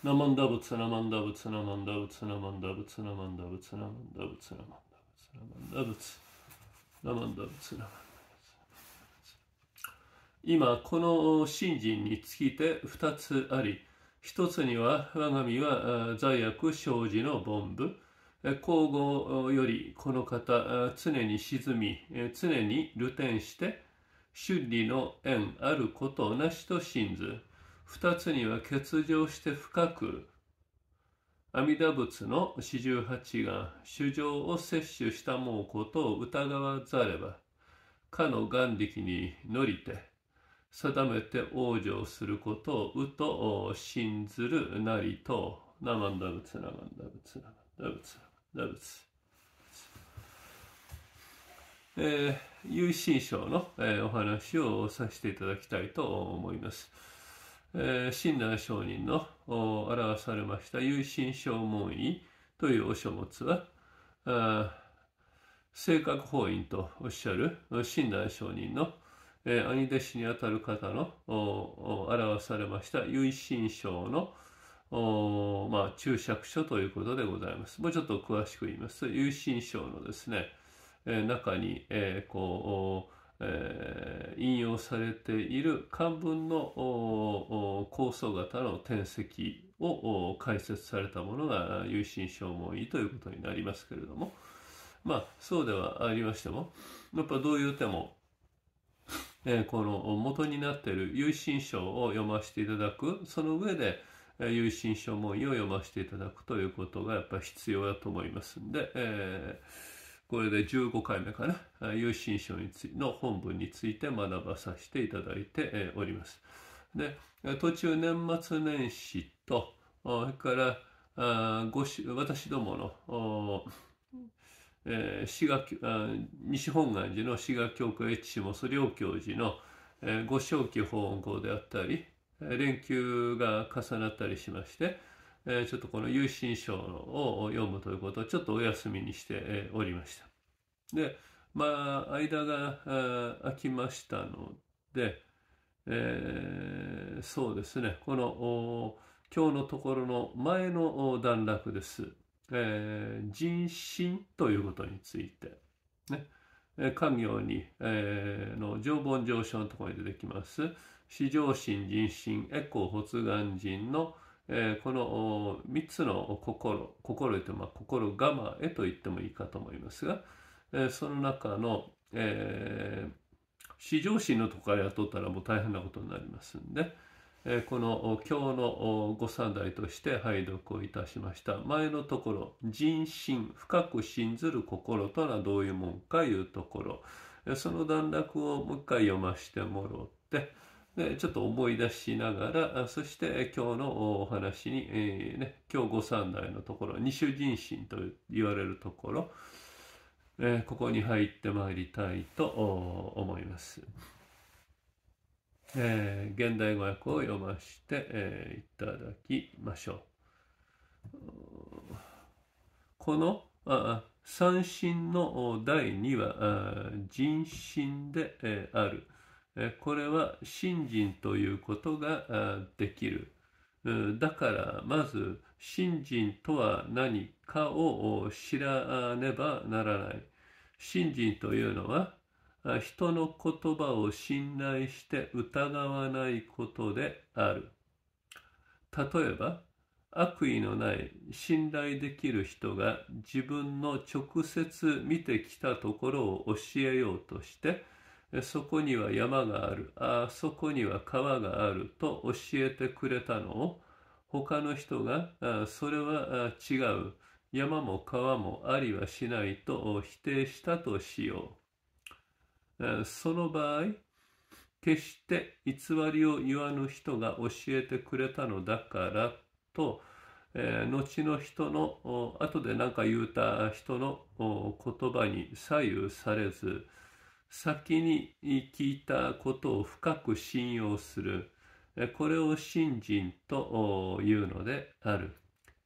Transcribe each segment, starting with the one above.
ナマンダブツナマンダブツナマンダブツナマンダブツナマンダブツナマンダブツナマンダブツナマンダブツナマンダブツナマンダブツ今この信心につきて2つあり1つには我が身は罪悪障子の凡部皇后よりこの方常に沈み常に流転して修理の縁あることなしと信ず二つには欠如して深く阿弥陀仏の四十八が衆生を摂取したもうことを疑わざればかの眼力に乗りて定めて往生することをうと信ずるなりとナマンダ仏ナマンダ仏ナマンダ仏ナマンダえー、有心象の、えー、お話をさせていただきたいと思います。え親鸞上人の表されました有心証門院というお書物は、正確法院とおっしゃる親鸞上人の、え兄弟子にあたる方の表されました有心証のまあ、注釈書ということでございます。もうちょっと詳しく言いますと、有心証のですね、えー、中に、えー、こう、えー、引用されている漢文の構想型の転籍を解説されたものが有心証文医ということになりますけれどもまあそうではありましてもやっぱどういう手も、えー、この元になっている有心証を読ませていただくその上で有心証文医を読ませていただくということがやっぱ必要だと思いますんで、えーこれで15回目かな、有心書についの本文について学ばさせていただいております。で、途中年末年始と、それから、私どもの、えー、滋賀西本願寺の滋賀教区越下そ良教授の、えー、ご正気法音校であったり連休が重なったりしまして、えちょっとこの「有心書」を読むということをちょっとお休みにしておりました。でまあ間が空きましたので、えー、そうですねこの今日のところの前の段落です。えー、人心ということについて、ね、家業に、えー、の常盆上昇のところに出てきます。四条心人心エコ発願人の「えー、この3つの心心というの心我慢へと言ってもいいかと思いますが、えー、その中の、えー、至上心のとこから雇ったらもう大変なことになりますんで、えー、この今日のご三代として拝読をいたしました前のところ「人心深く信ずる心」とはどういうもんかいうところ、その段落をもう一回読ましてもろって。でちょっと思い出しながらそして今日のお話に、えー、ね、今日御三代のところ二種人心と言われるところ、えー、ここに入ってまいりたいと思います。えー、現代語訳を読まして、えいただきましょう。このあ三心の第2は人心で、えある。これは信心ということができる。だからまず信心とは何かを知らねばならない。信心というのは人の言葉を信頼して疑わないことである。例えば悪意のない信頼できる人が自分の直接見てきたところを教えようとしてそこには山がある、あそこには川があると教えてくれたのを、他の人が、それは違う、山も川もありはしないと否定したとしよう。その場合、決して偽りを言わぬ人が教えてくれたのだからと、えー、後の人の後で何か言うた人の言葉に左右されず、先に聞いたことを深く信用する。これを信心というのである。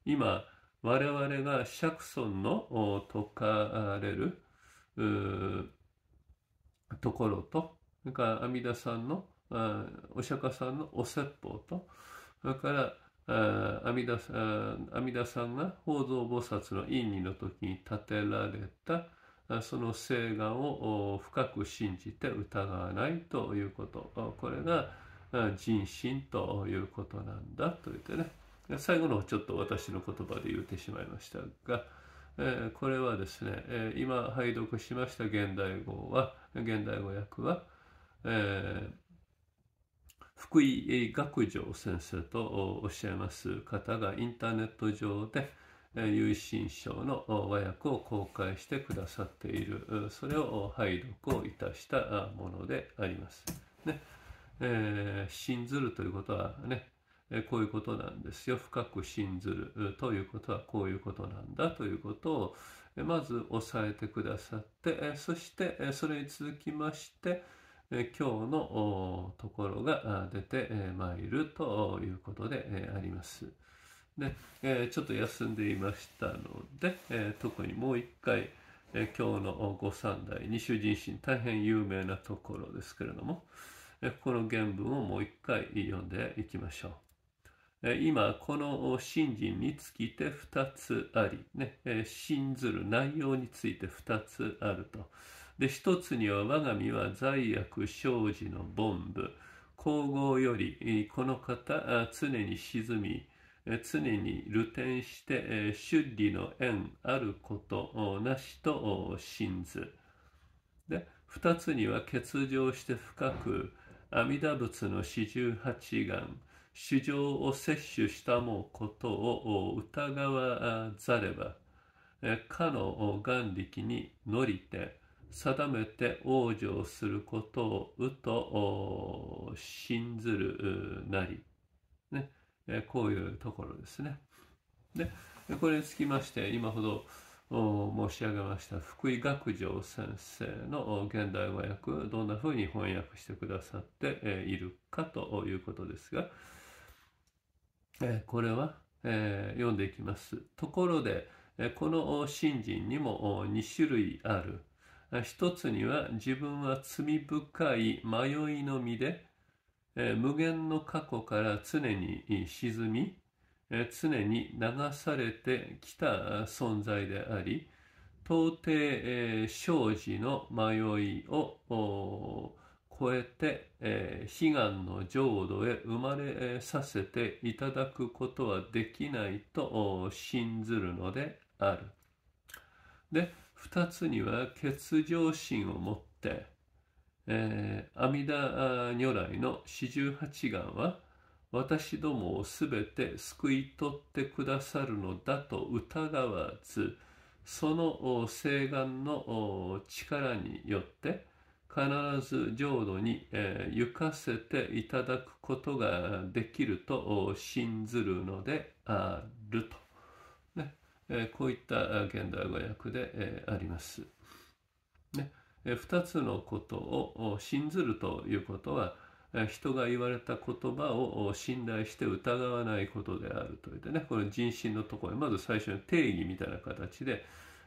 今、我々が釈尊の説かれるところと、それから阿弥陀さんの、お釈迦さんのお説法と、それから阿弥陀さんが宝蔵菩薩の院にの時に建てられたその聖願を深く信じて疑わないということこれが人心ということなんだと言ってね最後のちょっと私の言葉で言ってしまいましたが、えこれはですね、え今拝読しました現代語は現代語訳は、え福井学長先生とおっしゃいます方がインターネット上で「有心章の和訳を公開してくださっているそれを拝読をいたしたものであります。ねえー、信ずるということはねこういうことなんですよ深く信ずるということはこういうことなんだということをまず押さえてくださってそしてそれに続きまして今日のところが出てまいるということであります。ねえー、ちょっと休んでいましたので、えー、特にもう一回、えー、今日の御三代二種人心大変有名なところですけれども、えー、この原文をもう一回読んでいきましょう。えー、今この信心につきて2つあり、ねえー、信ずる内容について2つあると。で一つには我が身は罪悪生じの凡夫。皇后よりこの方常に沈み常に流転して出理の縁あることなしと信ず。で2つには欠場して深く阿弥陀仏の四十八眼、主情を摂取したもことを疑わざればかの眼力に乗りて定めて往生することをうと信ずるなり。ねえこういうところですね。でこれにつきまして今ほど申し上げました福井学長先生の現代語訳どんなふうに翻訳してくださっているかということですがこれは読んでいきます。ところでこの信心にも2種類ある。一つには自分は罪深い迷いの身でえ無限の過去から常に沈み、え常に流されてきた存在であり到底、え生じの迷いを超えて、え悲願の浄土へ生まれさせていただくことはできないと信ずるのである。で2つには欠如心を持ってえー、阿弥陀如来の四十八願は、私どもをすべて救い取ってくださるのだと疑わず、その誓願の力によって、必ず浄土に、えー、行かせていただくことができると信ずるのであると、ねえー、こういった現代語訳で、あります。2つのことを信ずるということは人が言われた言葉を信頼して疑わないことであるといってねこの人心のところにまず最初に定義みたいな形で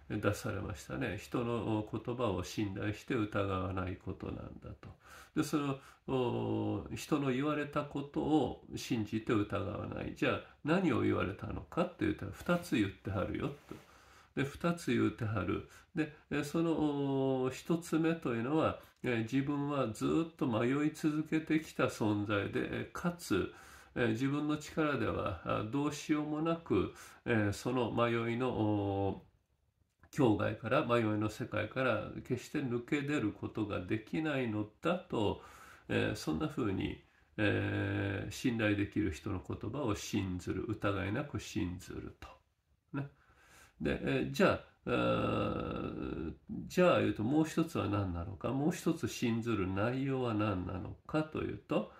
出されましたね人の言葉を信頼して疑わないことなんだとでその人の言われたことを信じて疑わないじゃあ何を言われたのかって言ったら2つ言ってはるよとで2つ言うてはるでその1つ目というのは自分はずっと迷い続けてきた存在でかつ自分の力ではどうしようもなくその迷いの境外から迷いの世界から決して抜け出ることができないのだとそんなふうに信頼できる人の言葉を信ずる疑いなく信ずると。で、じゃあ、じゃあ言うともう一つは何なのかもう一つ信ずる内容は何なのかというと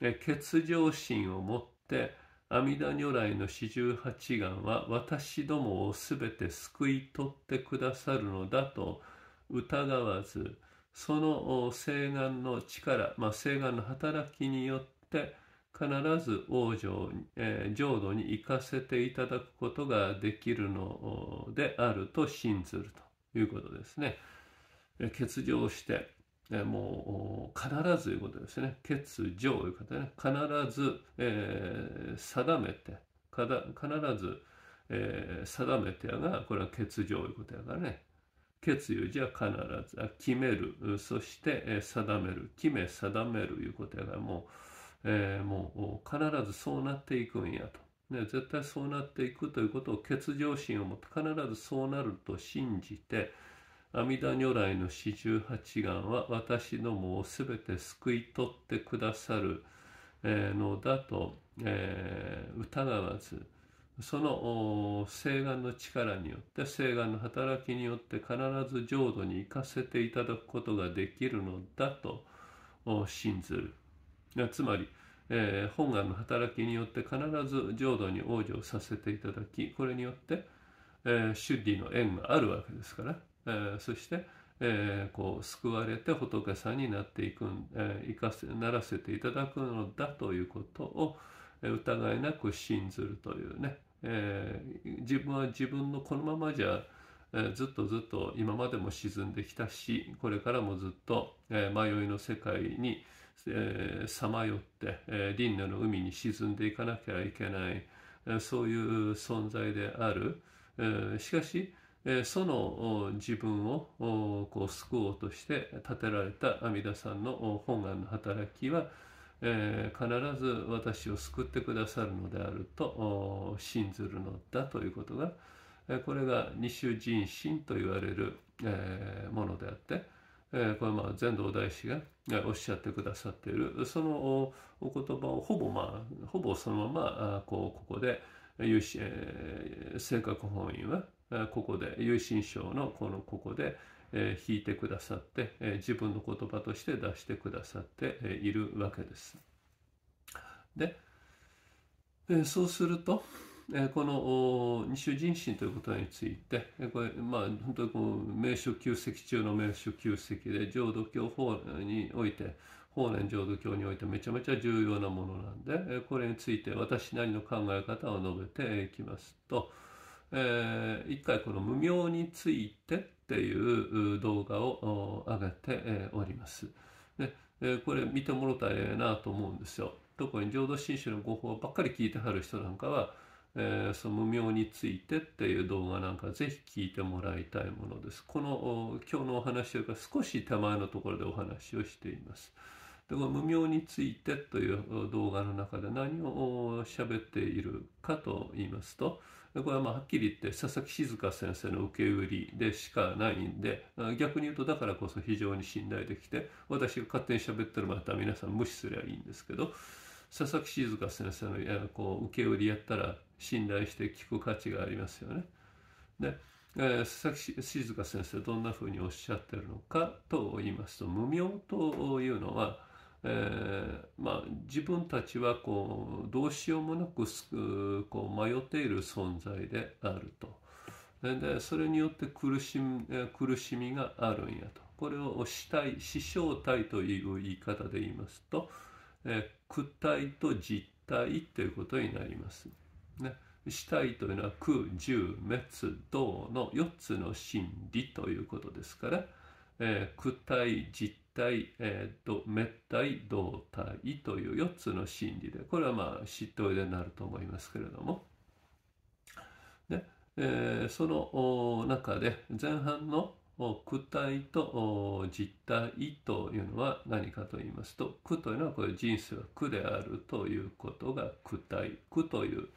欠如心を持って阿弥陀如来の四十八願は私どもをすべて救い取ってくださるのだと疑わずその誓願の力、まあ、誓願の働きによって必ず王女、えー、浄土に行かせていただくことができるのであると信ずるということですね。欠場して、えー、もう必ずいうことですね。欠場いう方ね。必ず、えー、定めて、必ず、えー、定めてやが、これは欠場いうことやからね。決意じゃ必ず、決める、そして、定める、決め定めるいうことやから、もう、えー、もう必ずそうなっていくんやと。ね、絶対そうなっていくということを欠如心を持って必ずそうなると信じて阿弥陀如来の四十八願は私どもを全て救い取ってくださるのだと、えー、疑わずその誓願の力によって誓願の働きによって必ず浄土に行かせていただくことができるのだと信ずる。つまり、えー、本願の働きによって必ず浄土に往生させていただきこれによって、えー、の縁があるわけですから、えー、そして、えー、こう救われて仏さんになっていく、えー、生かせならせていただくのだということを疑いなく信ずるというね、えー、自分は自分のこのままじゃずっとずっと今までも沈んできたしこれからもずっと迷いの世界に、さまよって輪廻の海に沈んでいかなきゃいけないそういう存在であるしかしその自分をこう救おうとして建てられた阿弥陀さんの本願の働きはえー、必ず私を救ってくださるのであると信ずるのだということが、えー、これが二種人心と言われる、えー、ものであって、えこれまあ全道大師がおっしゃってくださっているそのお言葉をほぼまあほぼそのままこうここで有心、え正確本院はここで有心章のこのここで、え引いてくださって、え自分の言葉として出してくださっているわけです。で、えそうするとこの二種人身ということについてこれまあ本当にこう名所旧跡中の名所旧跡で浄土教法において法然浄土教においてめちゃめちゃ重要なものなんでこれについて私なりの考え方を述べていきますと、えー、一回この無明についてっていう動画を上げております。でこれ見てもろたらええなと思うんですよ。特に浄土真宗の語法ばっかり聞いてはる人なんかはえー、その無明についてっていう動画なんかぜひ聞いてもらいたいものです。この今日のお話よりか少し手前のところでお話をしています。でこの無明についてという動画の中で何を喋っているかと言いますと、これはまあはっきり言って佐々木静香先生の受け売りでしかないんで、逆に言うとだからこそ非常に信頼できて、私が勝手に喋ってるまた皆さん無視すりゃいいんですけど、佐々木静香先生のやこう受け売りやったら信頼して聞く価値がありますよね。で、えー、佐々木静香先生どんなふうにおっしゃってるのかと言いますと無明というのは、えー、まあ、自分たちはこうどうしようもなくこう迷っている存在であると。でそれによって苦しみ苦しみがあるんやとこれを死体死傷体という言い方で言いますとえー、躯体と実体ということになります。ね、死体というのは空、十、滅、道の4つの真理ということですから、えー、躯体、実体、えー、と滅体、動体という4つの真理で、これはまあ嫉妬でになると思いますけれども、ねえー、その中で前半の躯体と実体というのは何かと言いますと句というのはこれ人生は句であるということが躯体句という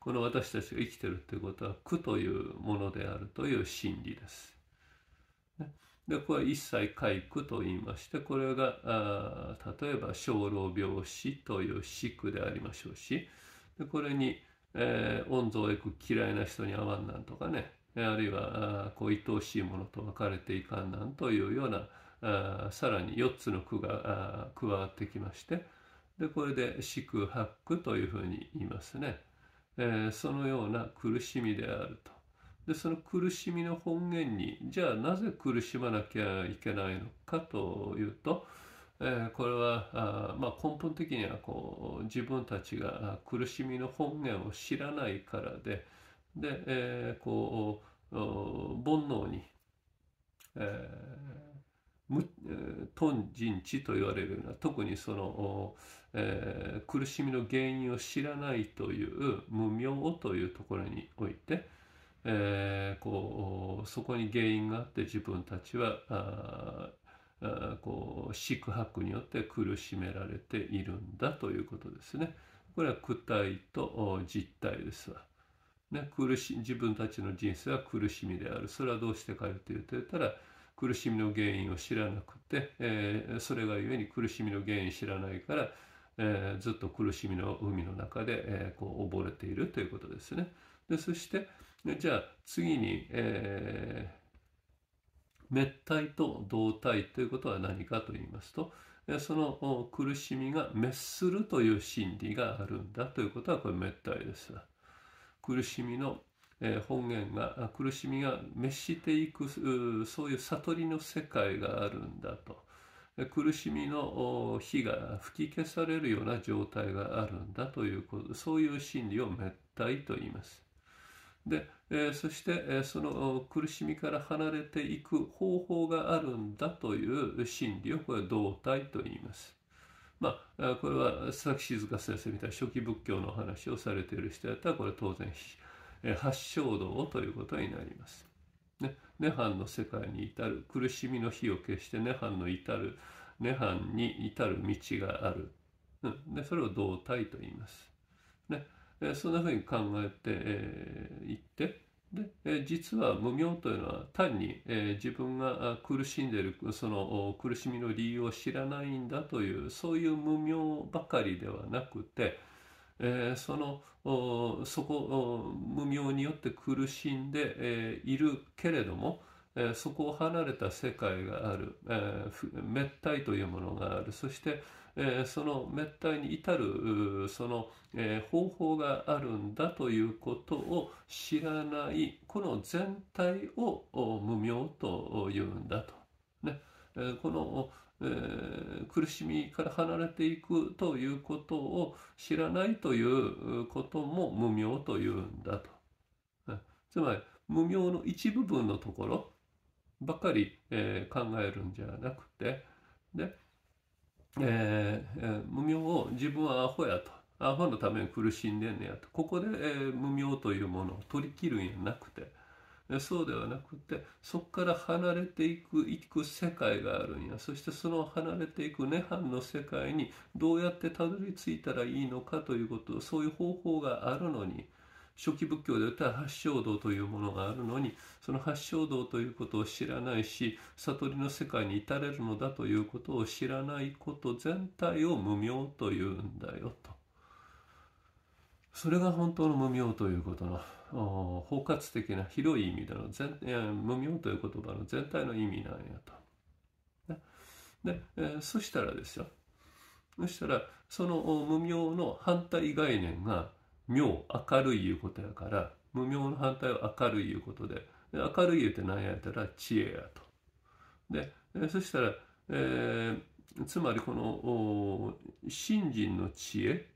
この私たちが生きてるということは句というものであるという真理です。でこれは一切皆句と言いましてこれが例えば生老病死という死句でありましょうしでこれに、えー、御行く嫌いな人に会わんなんとかねあるいはこう愛おしいものと別れていかんなんというようなさらに4つの句が加わってきましてでこれで「四苦八苦」というふうに言いますね、えー、そのような苦しみであるとでその苦しみの本源にじゃあなぜ苦しまなきゃいけないのかというと、えー、これはあ、まあ、根本的にはこう自分たちが苦しみの本源を知らないからで、で、えー、こう煩悩に、えー、頓人知と言われるような特にその、えー、苦しみの原因を知らないという無明というところにおいて、えー、こうそこに原因があって自分たちはああこう宿泊によって苦しめられているんだということですね。これは躯体と実体ですわ。ね、苦し自分たちの人生は苦しみであるそれはどうしてかよというと言ったら苦しみの原因を知らなくて、えー、それが故に苦しみの原因知らないから、えー、ずっと苦しみの海の中で、えー、こう溺れているということですね。でそしてじゃあ次に、えー、滅体と同体ということは何かと言いますとその苦しみが滅するという心理があるんだということはこれ滅体です。苦しみの本源が苦しみが滅していくそういう悟りの世界があるんだと苦しみの火が吹き消されるような状態があるんだということそういう真理を滅体と言います。で、えそして、えその苦しみから離れていく方法があるんだという真理をこれは動体と言います。まあ、これは佐々木静香先生みたいな初期仏教の話をされている人やったらこれ当然八正道ということになります。ね、涅槃の世界に至る苦しみの火を消して涅槃の至る涅槃に至る道がある、うん、でそれを道体と言います。ね、そんなふうに考えてい、えー、ってで実は無明というのは単に、え自分が苦しんでいるその苦しみの理由を知らないんだというそういう無明ばかりではなくて、えそのそこ無明によって苦しんで、えいるけれども、えそこを離れた世界がある、え滅体というものがあるそして、えー、その滅体に至るその、えー、方法があるんだということを知らないこの全体を無明というんだと。ねえー、このえー、苦しみから離れていくということを知らないということも無明というんだと。つまり無明の一部分のところばかり、えー、考えるんじゃなくてでえー、無名を自分はアホやとアホのために苦しんでんねやとここで、えー、無名というものを取り切るんやなくてそうではなくてそこから離れていく行く世界があるんやそしてその離れていく涅槃の世界にどうやってたどり着いたらいいのかということそういう方法があるのに。初期仏教で言ったら八正道というものがあるのにその八正道ということを知らないし悟りの世界に至れるのだということを知らないこと全体を無明というんだよと。それが本当の無明ということの包括的な広い意味での全無明という言葉の全体の意味なんやと。で、えー、そしたらですよそしたらその無明の反対概念が明明るいいうことやから無明の反対は明るいいうことでで明るいっうて何やったら知恵やと。でそしたら、えー、つまりこの信心の知恵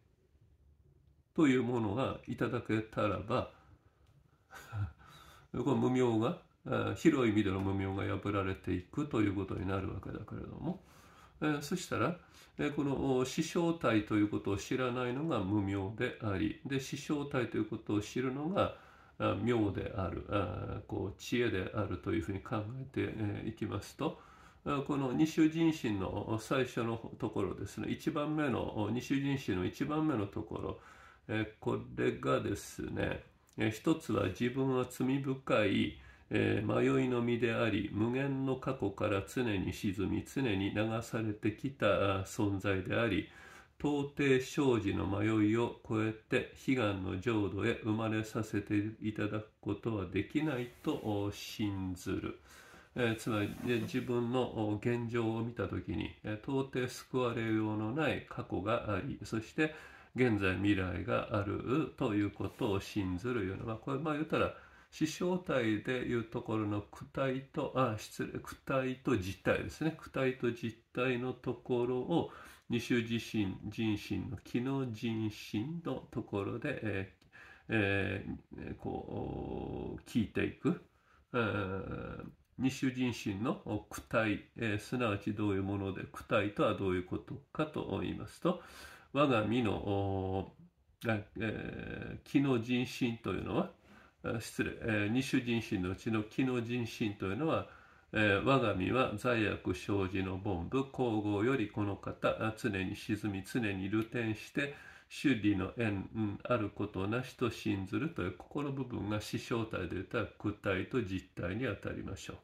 というものがいただけたらば この無明が広い意味での無明が破られていくということになるわけだけれども。えそしたら、えこの師匠体ということを知らないのが無明でありで師匠体ということを知るのが妙であるあこう知恵であるというふうに考えて、えいきますとこの二種人心の最初のところですね一番目の二種人心の一番目のところ、えこれがですね、えー、一つは自分は罪深いえー、迷いの身であり無限の過去から常に沈み常に流されてきた存在であり到底生じの迷いを超えて悲願の浄土へ生まれさせていただくことはできないと信ずる。えー、つまり、ね、自分の現状を見た時に、えー、到底救われようのない過去がありそして現在未来があるということを信ずるような、まあ、これまあ言うたら死床体でいうところの躯体と、あ、失礼、躯体と実体ですね。躯体と実体のところを、二種自身、人身の、機能人身のところで、えーえー、こう、聞いていく。えー二種人身の躯体、えー、すなわちどういうもので、躯体とはどういうことかと言いますと、我が身の、えー、機人身というのは、失礼、え二種人心のうちの気の人心というのは、えー、我が身は罪悪生じの凡部皇后よりこの方常に沈み常に流転して修理の縁、うん、あることなしと信ずるという心部分が死傷体で言ったら躯体と実体にあたりましょ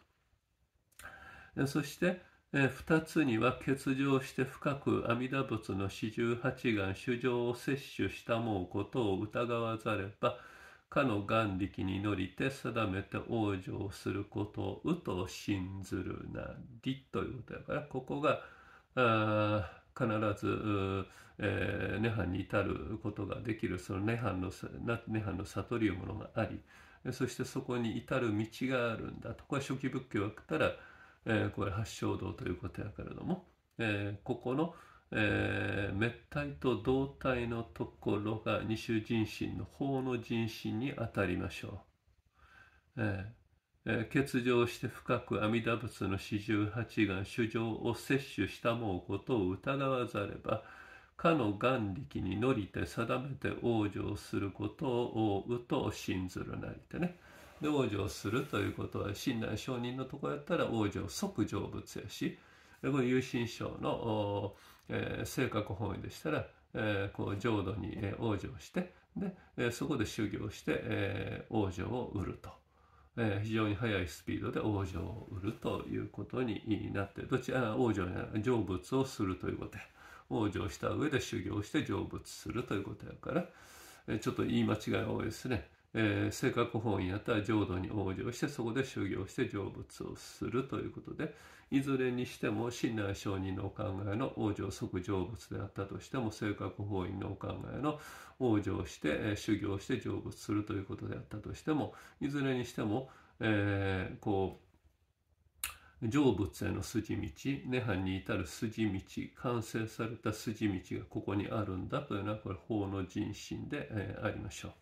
うそして2つには欠場して深く阿弥陀仏の四十八眼衆生を摂取したもうことを疑わざればかの眼力に乗りて定めて往生することを「う」と信ずるなりということだからここが必ず、えー、涅槃に至ることができるその涅槃の涅槃の悟りいうものがありそしてそこに至る道があるんだとこれ初期仏教が来たら、えー、これ八正道ということやけれども、えー、ここの「えー、滅体と胴体のところが二種人心の法の人心にあたりましょう。えー、えー、欠場して深く阿弥陀仏の四十八眼主情を摂取したもうことを疑わざれば、かの眼力に乗りて定めて往生することをうと信ずるなりてね。で、往生するということは、親鸞上人のとこやったら往生即成仏やし、これ、有心症の、えー、性格本位でしたら、えー、こう浄土に、えー、往生してで、えそこで修行して、え往生を売ると、え非常に速いスピードで往生を売るということになってどちら往生や成仏をするということで往生した上で修行して成仏するということやから、えちょっと言い間違いが多いですね。えー、正確法院やったら浄土に往生してそこで修行して成仏をするということでいずれにしても親鸞上人のお考えの往生即成仏であったとしても正確法院のお考えの往生して、えー、修行して成仏するということであったとしてもいずれにしても、えー、こう成仏への筋道涅槃に至る筋道完成された筋道がここにあるんだというのはこれ法の人心で、えー、ありましょう。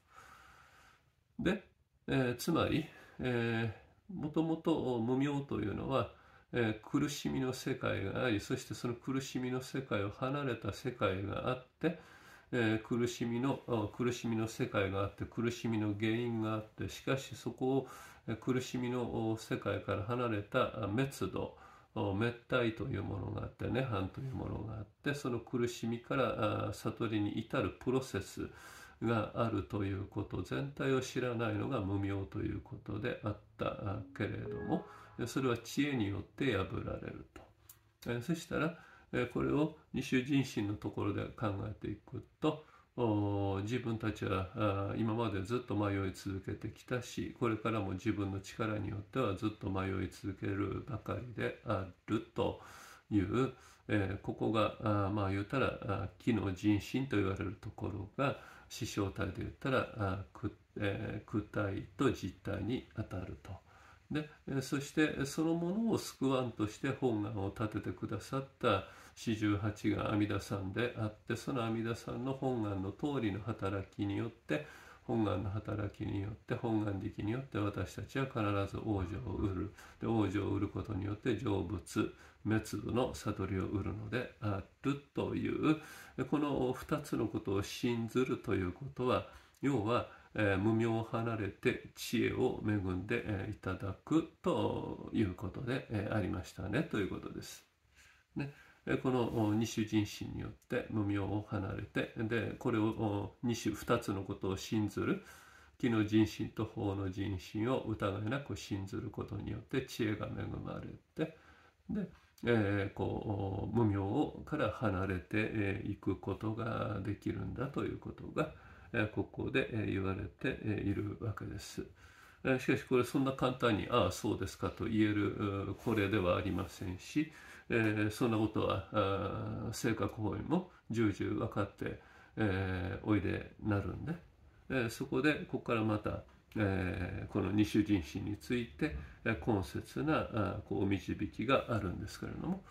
で、えー、つまり、えー、もともと無明というのは、えー、苦しみの世界がありそしてその苦しみの世界を離れた世界があって、えー、苦しみの苦しみの世界があって苦しみの原因があってしかしそこを、え苦しみの世界から離れた滅度滅体というものがあって涅槃というものがあってその苦しみから悟りに至るプロセスがあるということ全体を知らないのが無明ということであったけれどもそれは知恵によって破られると。そしたらこれを二種人心のところで考えていくと自分たちは今までずっと迷い続けてきたしこれからも自分の力によってはずっと迷い続けるばかりであるという、えー、ここがあまあ言うたら「木の人心」と言われるところが死傷体で言ったらあ躯,、えー、躯体と実体にあたると。でそしてそのものを救わんとして本願を立ててくださった四十八が阿弥陀さんであってその阿弥陀さんの本願の通りの働きによって本願の働きによって本願力によって私たちは必ず王女を売るで王女を売ることによって成仏滅度の悟りを得るのであるというこの2つのことを信ずるということは要は、えー、無名を離れて知恵を恵んで、えー、いただくということで、えー、ありましたねということです。ねこの二種人心によって無明を離れてでこれを二種二つのことを信ずる気の人心と法の人心を疑いなく信ずることによって知恵が恵まれてで、えー、こう無明から離れていくことができるんだということがここで言われているわけです。しかしこれそんな簡単にああそうですかと言えるこれではありませんしえー、そんなことは性格方位も重々分かって、えー、おいでなるんで、えー、そこでここからまた、えこの二種人心について、え懇切なあこう導きがあるんですけれども。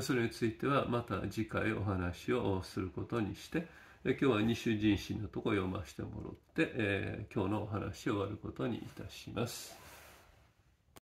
それについてはまた次回お話をすることにして今日は二種人心のとこ読ませてもらって、えー、今日のお話を終わることにいたします。